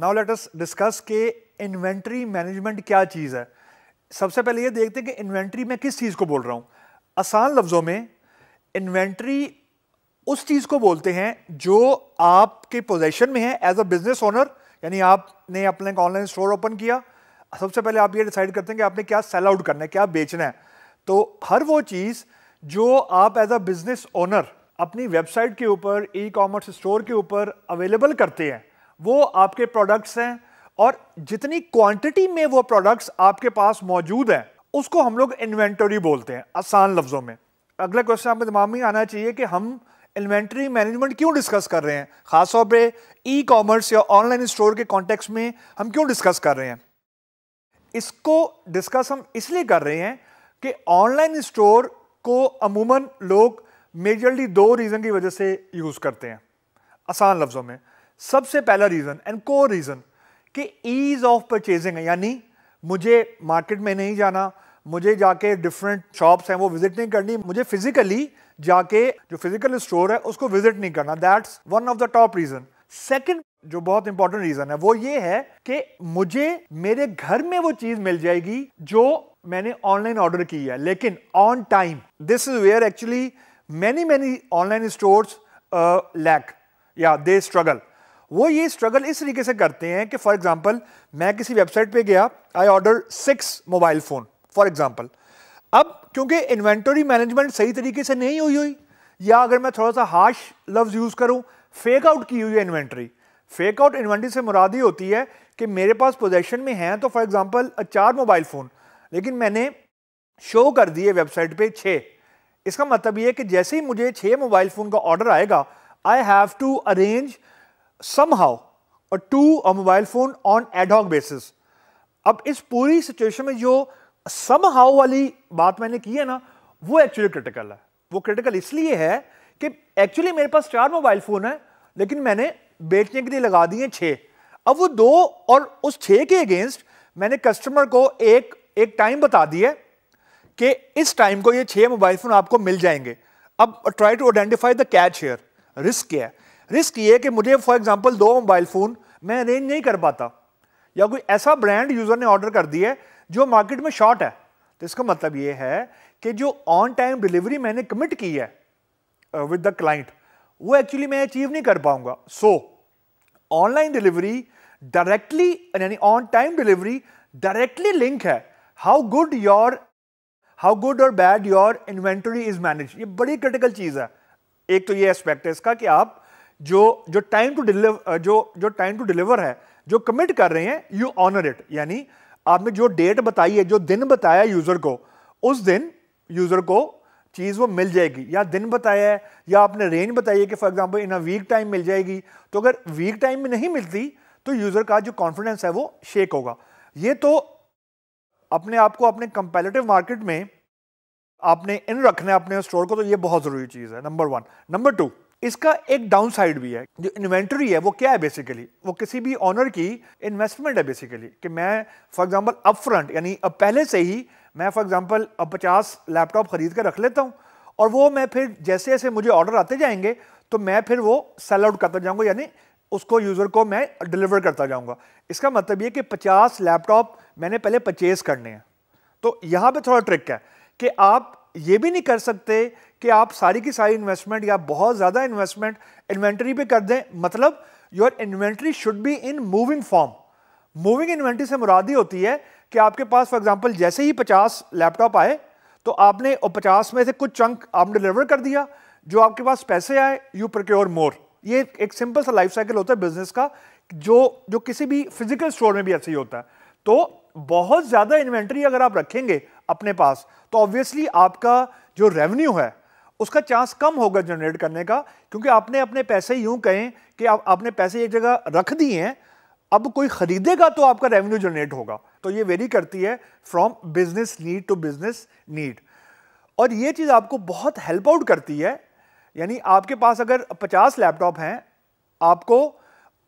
now let us discuss के inventory management क्या चीज़ है सबसे पहले ये देखते हैं कि इन्वेंट्री में किस चीज़ को बोल रहा हूँ आसान लफ्ज़ों में इन्वेंट्री उस चीज़ को बोलते हैं जो आपके पोजेशन में है एज अ बिजनेस ओनर यानी आपने अपने ऑनलाइन स्टोर ओपन किया सबसे पहले आप ये डिसाइड करते हैं कि आपने क्या सेल आउट करना है क्या बेचना है तो हर वो चीज़ जो आप एज अ बिजनेस ओनर अपनी वेबसाइट के ऊपर ई कॉमर्स स्टोर के ऊपर अवेलेबल करते हैं वो आपके प्रोडक्ट्स हैं और जितनी क्वांटिटी में वो प्रोडक्ट्स आपके पास मौजूद हैं उसको हम लोग इन्वेंटरी बोलते हैं आसान लफ्ज़ों में अगला क्वेश्चन आपके दिमाग में आना चाहिए कि हम इन्वेंटरी मैनेजमेंट क्यों डिस्कस कर रहे हैं खासतौर पर ई कॉमर्स या ऑनलाइन स्टोर के कॉन्टेक्स्ट में हम क्यों डिस्कस कर रहे हैं इसको डिस्कस हम इसलिए कर रहे हैं कि ऑनलाइन स्टोर को अमूमन लोग मेजरली दो रीज़न की वजह से यूज़ करते हैं आसान लफ्ज़ों में सबसे पहला रीज़न एंड कोर रीज़न कि ईज़ ऑफ परचेजिंग है यानी मुझे मार्केट में नहीं जाना मुझे जाके डिफरेंट शॉप्स हैं वो विजिट नहीं करनी मुझे फिजिकली जाके जो फिजिकल स्टोर है उसको विजिट नहीं करना that's one of the top reason second जो बहुत इंपॉर्टेंट रीज़न है वो ये है कि मुझे मेरे घर में वो चीज़ मिल जाएगी जो मैंने ऑनलाइन ऑर्डर की है लेकिन on time this is where actually many many online stores lack या दे स्ट्रगल वो ये स्ट्रगल इस तरीके से करते हैं कि फॉर एग्जाम्पल मैं किसी वेबसाइट पे गया I order six mobile phone for example अब क्योंकि इन्वेंटरी मैनेजमेंट सही तरीके से नहीं हुई हुई या अगर मैं थोड़ा सा हार्श लफ्ज़ यूज़ करूँ फेक आउट की हुई है इन्वेंट्री फेक आउट इन्वेंट्री से मुराद होती है कि मेरे पास पोजेशन में हैं तो फॉर एग्ज़ाम्पल चार मोबाइल फ़ोन लेकिन मैंने शो कर दिए वेबसाइट पे छः इसका मतलब ये है कि जैसे ही मुझे छः मोबाइल फ़ोन का ऑर्डर आएगा I have to arrange somehow or to a phone on on basis अब इस पूरी सिचुएशन में जो समहाउ वाली बात मैंने की है ना वो एक्चुअली क्रिटिकल है वो क्रिटिकल इसलिए है कि एक्चुअली मेरे पास चार मोबाइल फ़ोन है लेकिन मैंने बेचने के लिए लगा दिए छः अब वो दो और उस छः के अगेंस्ट मैंने कस्टमर को एक एक टाइम बता दिया कि इस टाइम को ये छः मोबाइल फ़ोन आपको मिल जाएंगे अब try to identify the catch here risk क्या है रिस्क ये कि मुझे फॉर एग्जाम्पल दो मोबाइल फ़ोन मैं अरेंज नहीं कर पाता या कोई ऐसा ब्रांड यूज़र ने ऑर्डर कर दिया है जो मार्केट में शॉर्ट है तो इसका मतलब ये है कि जो ऑन टाइम डिलीवरी मैंने कमिट की है विद द क्लाइंट वो एक्चुअली मैं अचीव नहीं कर पाऊंगा सो ऑनलाइन डिलीवरी डायरेक्टली यानी on time delivery directly link है how good your how good और bad your inventory is manage ये बड़ी क्रिटिकल चीज़ है एक तो ये एस्पेक्ट है इसका कि आप जो जो टाइम टू डिलीवर जो जो टाइम टू डिलीवर है जो कमिट कर रहे हैं यू ऑनर इट यानी आपने जो डेट बताई है जो दिन बताया यूज़र को उस दिन यूज़र को चीज़ वो मिल जाएगी या दिन बताया है या आपने रेंज बताई है कि for example in a week time मिल जाएगी तो अगर वीक टाइम में नहीं मिलती तो यूज़र का जो कॉन्फिडेंस है वो शेक होगा ये तो अपने आप को अपने कंपेरेटिव मार्केट में आपने इन रखना है अपने स्टोर को तो ये बहुत ज़रूरी चीज़ है नंबर वन नंबर टू इसका एक डाउन साइड भी है जो इन्वेंटरी है वो क्या है बेसिकली वो किसी भी ऑनर की इन्वेस्टमेंट है बेसिकली कि मैं फॉर एग्ज़ाम्पल अप फ्रंट यानी अब पहले से ही मैं फॉर एग्ज़ाम्पल अब पचास लैपटॉप खरीद कर रख लेता हूँ और वो मैं फिर जैसे जैसे मुझे ऑर्डर आते जाएंगे तो मैं फिर वो सेल आउट करता जाऊँगा यानी उसको यूज़र को मैं डिलीवर करता जाऊँगा इसका मतलब ये कि पचास लैपटॉप मैंने पहले परचेज़ करने हैं तो यहाँ पर थोड़ा ट्रिक है कि आप ये भी नहीं कर सकते कि आप सारी की सारी इन्वेस्टमेंट या बहुत ज़्यादा इन्वेस्टमेंट इन्वेंट्री पे कर दें मतलब your inventory should be in moving form moving inventory से मुरादी होती है कि आपके पास फॉर एग्जांपल जैसे ही 50 लैपटॉप आए तो आपने पचास 50 में से कुछ चंक आप डिलीवर कर दिया जो आपके पास पैसे आए यू प्रोक्योर मोर ये एक सिंपल सा लाइफ साइकिल होता है बिजनेस का जो जो किसी भी फिजिकल स्टोर में भी ऐसे ही होता है तो बहुत ज़्यादा इन्वेंट्री अगर आप रखेंगे अपने पास तो ऑब्वियसली आपका जो रेवेन्यू है उसका चांस कम होगा जनरेट करने का क्योंकि आपने अपने पैसे यूं कहें कि आप आपने पैसे एक जगह रख दिए हैं अब कोई खरीदेगा तो आपका रेवेन्यू जनरेट होगा तो ये वेरी करती है from business need to business need और ये चीज़ आपको बहुत हेल्प आउट करती है यानी आपके पास अगर 50 लैपटॉप हैं आपको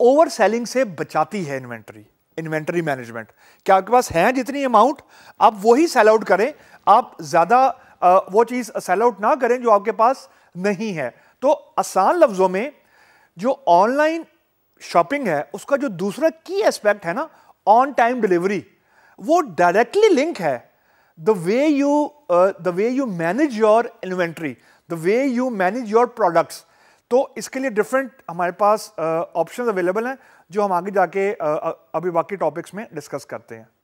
ओवर सेलिंग से बचाती है इन्वेंट्री इन्वेंट्री मैनेजमेंट क्या आपके पास हैं जितनी अमाउंट आप वही सेल आउट करें आप ज़्यादा वो चीज़ सेल आउट ना करें जो आपके पास नहीं है तो आसान लफ्ज़ों में जो ऑनलाइन शॉपिंग है उसका जो दूसरा की एस्पेक्ट है ना ऑन टाइम डिलीवरी वो डायरेक्टली लिंक है the way you the way you manage your inventory the way you manage your products तो इसके लिए डिफरेंट हमारे पास ऑप्शन uh, अवेलेबल हैं जो हम आगे जाके uh, अभी बाकी टॉपिक्स में डिस्कस करते हैं